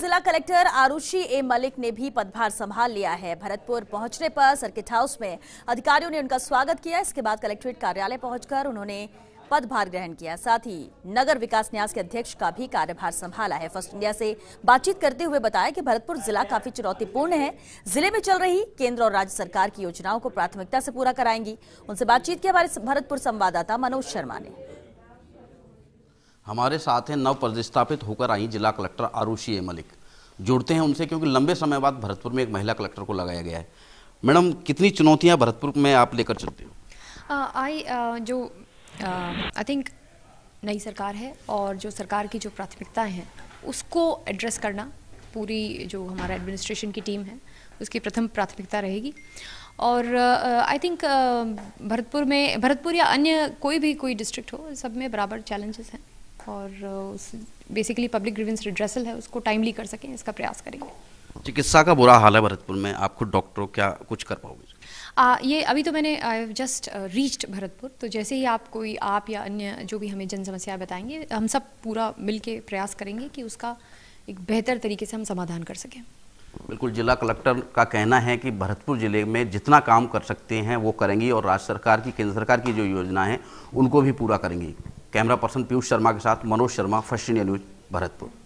जिला कलेक्टर आरुषि ए मलिक ने भी पदभार संभाल लिया है भरतपुर पहुंचने पर सर्किट हाउस में अधिकारियों ने उनका स्वागत किया इसके बाद कलेक्ट्रेट कार्यालय पहुंचकर उन्होंने पदभार ग्रहण किया साथ ही नगर विकास न्यास के अध्यक्ष का भी कार्यभार संभाला है फर्स्ट इंडिया से बातचीत करते हुए बताया कि भरतपुर जिला काफी चुनौतीपूर्ण है जिले में चल रही केंद्र और राज्य सरकार की योजनाओं को प्राथमिकता से पूरा कराएंगी उनसे बातचीत की हमारे भरतपुर संवाददाता मनोज शर्मा ने हमारे साथ हैं नव प्रतिस्थापित होकर आई जिला कलेक्टर आरूषी ए मलिक जुड़ते हैं उनसे क्योंकि लंबे समय बाद भरतपुर में एक महिला कलेक्टर को लगाया गया है मैडम कितनी चुनौतियाँ भरतपुर में आप लेकर चलते हो आई जो आई थिंक नई सरकार है और जो सरकार की जो प्राथमिकताएं हैं उसको एड्रेस करना पूरी जो हमारा एडमिनिस्ट्रेशन की टीम है उसकी प्रथम प्राथमिकता रहेगी और आई थिंक भरतपुर में भरतपुर या अन्य कोई भी कोई डिस्ट्रिक्ट हो सब में बराबर चैलेंजेस हैं और उस बेसिकली पब्लिक ग्रीवेंस रिड्रेसल है उसको टाइमली कर सकें इसका प्रयास करेंगे चिकित्सा का बुरा हाल है भरतपुर में आप खुद डॉक्टरों क्या कुछ कर पाओगे आ, ये अभी तो मैंने I have just reached Bharatpur तो जैसे ही आप कोई आप या अन्य जो भी हमें जन समस्याएं बताएंगे हम सब पूरा मिल के प्रयास करेंगे कि उसका एक बेहतर तरीके से हम समाधान कर सकें बिल्कुल जिला कलेक्टर का कहना है कि भरतपुर ज़िले में जितना काम कर सकते हैं वो करेंगी और राज्य सरकार की केंद्र सरकार की जो योजना है उनको भी पूरा करेंगी कैमरा पर्सन पीयूष शर्मा के साथ Manoj Sharma first India news Bharatpur